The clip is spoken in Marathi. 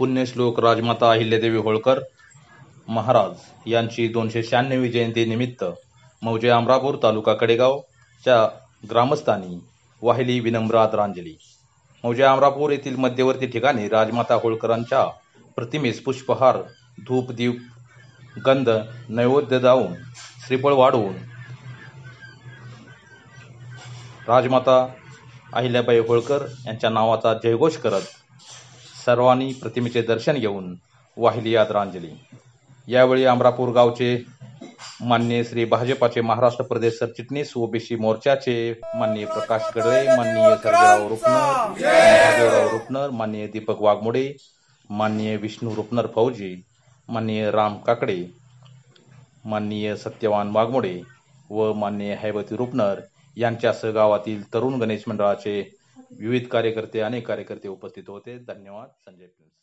पुण्यश्लोक राजमाता अहिल्यादेवी होळकर महाराज यांची दोनशे शहाण्णवी जयंतीनिमित्त मौजे अमरापूर तालुका कडेगावच्या ग्रामस्थांनी वाहिली विनम्र आदरांजली मौजे अमरापूर येथील मध्यवर्ती ठिकाणी राजमाता होळकरांच्या प्रतिमेस पुष्पहार धूप दीप गंध नैवेद्य जाऊन श्रीफळ वाढवून राजमाता अहिल्याबाई होळकर यांच्या नावाचा जयघोष करत सर्वांनी प्रतिमेचे दर्शन घेऊन वाहिली आदरांजली यावेळी अमरापूर गावचे मान्य श्री भाजपाचे महाराष्ट्र प्रदेश सरचिटणीस ओबीसी मोर्चाचे माननीय प्रकाश गडळे माननीय सर्जेराव रुपनर रुपनर माननीय दीपक वाघमोडे माननीय विष्णू रुपनर फौजी माननीय राम काकडे माननीय सत्यवान वाघमोडे व माननीय हैवती रुपनर यांच्यासह गावातील तरुण गणेश मंडळाचे विविध कार्यकर्ते अनेक कार्यकर्ते उपस्थित होते धन्यवाद संजय